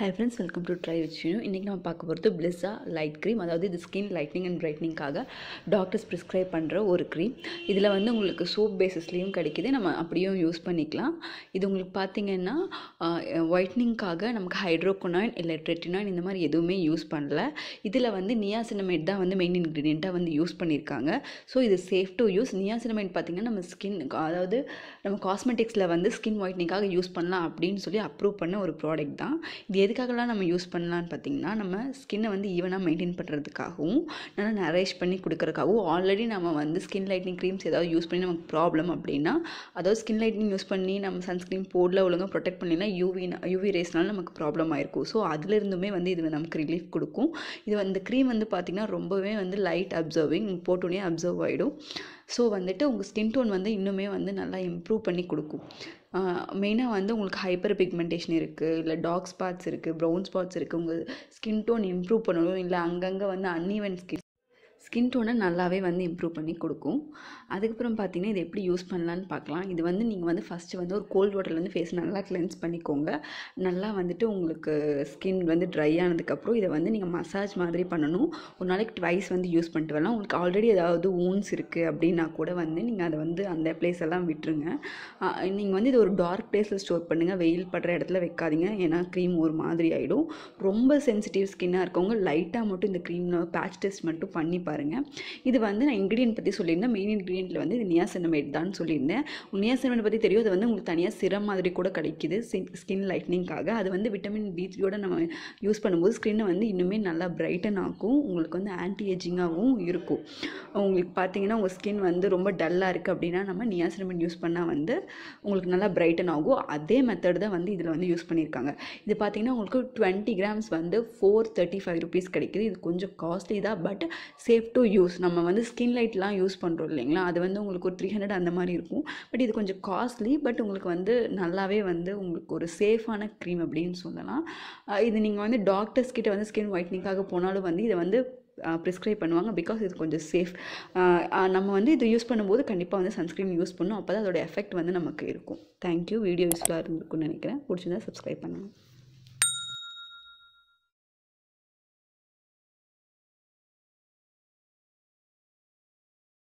high friends welcome to try வச்சு இன்றைக்கி நம்ம பார்க்க போகிறது பிளிஸா லைட் க்ரீம் அதாவது இது ஸ்கின் லைட்னிங் அண்ட் பிரைட்னிங்காக டாக்டர்ஸ் ப்ரிஸ்கிரைப் பண்ணுற ஒரு க்ரீம் இதில் வந்து உங்களுக்கு சோப் பேசிஸ்லேயும் கிடைக்கிது நம்ம அப்படியும் யூஸ் பண்ணிக்கலாம் இது உங்களுக்கு பார்த்திங்கன்னா ஒயிட்னிங்காக நமக்கு ஹைட்ரோகொனாயின் இல்லை ட்ரெட்டினாயின் இந்த மாதிரி எதுவுமே யூஸ் பண்ணல இதில் வந்து நியாசினமேட் தான் வந்து மெயின் இன்க்ரீடியண்ட்டாக வந்து யூஸ் பண்ணியிருக்காங்க ஸோ இது சேஃப் டு யூஸ் நியாசினமேட் பார்த்திங்கன்னா நம்ம ஸ்கின் அதாவது நம்ம காஸ்மெட்டிக்ஸில் வந்து ஸ்கின் ஒயிட்னிங்காக யூஸ் பண்ணலாம் அப்படின்னு சொல்லி அப்ரூவ் பண்ண ஒரு ப்ராடக்ட் தான் இது எதுக்காகலாம் நம்ம யூஸ் பண்ணலான்னு பார்த்திங்கன்னா நம்ம ஸ்கின்னை வந்து ஈவனாக மெயின்டைன் பண்ணுறதுக்காகவும் நல்லா நரேஷ் பண்ணி கொடுக்குறதுக்காகவும் ஆல்ரெடி நம்ம வந்து ஸ்கின் லைட்னிங் க்ரீம்ஸ் ஏதாவது யூஸ் பண்ணி நமக்கு ப்ராப்ளம் அப்படின்னா அதாவது ஸ்கின் லைட்னிங் யூஸ் பண்ணி நம்ம சன்ஸ்க்ரீன் போடல ஒழுங்காக ப்ரொடெக்ட் பண்ணினா யூவி யூவி ரேஸ்னால நமக்கு ப்ராப்ளம் ஆயிருக்கும் ஸோ அதுலேருந்துமே வந்து இது நமக்கு ரிலீஃப் கொடுக்கும் இது வந்து க்ரீம் வந்து பார்த்திங்கன்னா ரொம்பவே வந்து லைட் அப்சர்விங் போட்டோன்னே அப்சர்வ் ஆகிடும் ஸோ வந்துட்டு உங்கள் ஸ்கின் டோன் வந்து இன்னுமே வந்து நல்லா இம்ப்ரூவ் பண்ணி கொடுக்கும் மெயினாக வந்து உங்களுக்கு ஹைப்பர் பிக்மெண்டேஷன் இருக்குது இல்லை டார்க் ஸ்பாட்ஸ் இருக்குது ப்ரௌன் ஸ்பாட்ஸ் இருக்குது உங்கள் ஸ்கின் டோன் இம்ப்ரூவ் பண்ணணும் இல்லை அங்கங்கே வந்து அன்ஈவன் ஸ்கின் ஸ்கின் டோனை நல்லாவே வந்து இம்ப்ரூவ் பண்ணி கொடுக்கும் அதுக்கப்புறம் பார்த்தீங்கன்னா இது எப்படி யூஸ் பண்ணலான்னு பார்க்கலாம் இது வந்து நீங்கள் வந்து ஃபஸ்ட்டு வந்து ஒரு கோல்டு வாட்டரில் வந்து ஃபேஸ் நல்லா கிளென்ஸ் பண்ணிக்கோங்க நல்லா வந்துட்டு உங்களுக்கு ஸ்கின் வந்து ட்ரை ஆனதுக்கப்புறம் இதை வந்து நீங்கள் மசாஜ் மாதிரி பண்ணணும் ஒரு நாளைக்கு ட்வைஸ் வந்து யூஸ் பண்ணிட்டு வரலாம் உங்களுக்கு ஆல்ரெடி ஏதாவது ஊன்ஸ் இருக்குது அப்படின்னா கூட வந்து நீங்கள் அதை வந்து அந்த பிளேஸ் எல்லாம் விட்டுருங்க நீங்கள் வந்து இது ஒரு டார்க் பிளேஸில் ஸ்டோர் பண்ணுங்கள் வெயில் படுற இடத்துல வைக்காதீங்க ஏன்னா க்ரீம் ஒரு மாதிரி ஆகிடும் ரொம்ப சென்சிட்டிவ் ஸ்கின்னாக இருக்கவங்க லைட்டாக மட்டும் இந்த க்ரீம் பேட்ச் டெஸ்ட் மட்டும் பண்ணி பாருங்கள் இது வந்து நான் இன்க்ரீடியன்ட் பற்றி சொல்லியிருந்தேன் மெயின் இன்க்ரீடியண்ட்டில் வந்து இது நியாசினமேட் தான் சொல்லியிருந்தேன் நியாசினமேட் பற்றி தெரியும் அது வந்து உங்களுக்கு தனியாக சிரம் மாதிரி கூட கிடைக்கிது ஸ்கின் லைட்னிங்காக அது வந்து விட்டமின் பி த்ரீயோட நம்ம யூஸ் பண்ணும்போது ஸ்கின்னை வந்து இன்னுமே நல்லா பிரைட்டன் ஆகும் உங்களுக்கு வந்து ஆன்டி ஏஜிங்காகவும் இருக்கும் உங்களுக்கு பார்த்தீங்கன்னா உங்கள் ஸ்கின் வந்து ரொம்ப டல்லாக இருக்குது அப்படின்னா நம்ம நியாசினமேட் யூஸ் பண்ணால் வந்து உங்களுக்கு நல்லா பிரைட்டன் ஆகும் அதே மெத்தட் தான் வந்து இதில் வந்து யூஸ் பண்ணியிருக்காங்க இது பார்த்தீங்கன்னா உங்களுக்கு டுவெண்ட்டி கிராம்ஸ் வந்து ஃபோர் தேர்ட்டி ஃபைவ் ருபீஸ் கிடைக்கிது இது கொஞ்சம் காஸ்ட்லி தான் but save safe to use நம்ம வந்து ஸ்கின் லைட்லாம் யூஸ் பண்ணுறோம் இல்லைங்களா அது வந்து உங்களுக்கு ஒரு த்ரீ ஹண்ட்ரட் அந்த மாதிரி இருக்கும் பட் இது கொஞ்சம் காஸ்ட்லி பட் உங்களுக்கு வந்து நல்லாவே வந்து உங்களுக்கு ஒரு சேஃபான க்ரீம் அப்படின்னு சொல்லலாம் இது நீங்கள் வந்து டாக்டர்ஸ் கிட்ட வந்து ஸ்கின் ஒயிட்னிங்காக போனாலும் வந்து இதை வந்து ப்ரிஸ்கிரைப் பண்ணுவாங்க பிகாஸ் இது கொஞ்சம் சேஃப் நம்ம வந்து இது யூஸ் பண்ணும்போது கண்டிப்பாக வந்து சன்ஸ்க்ரீன் யூஸ் பண்ணணும் அப்போ தான் அதோடய எஃபெக்ட் வந்து நமக்கு இருக்கும் தேங்க்யூ வீடியோ யூஸ்ஃபுல்லாக இருக்கும்னு நினைக்கிறேன் பிடிச்சிருந்தா சப்ஸ்கிரைப் பண்ணுங்கள்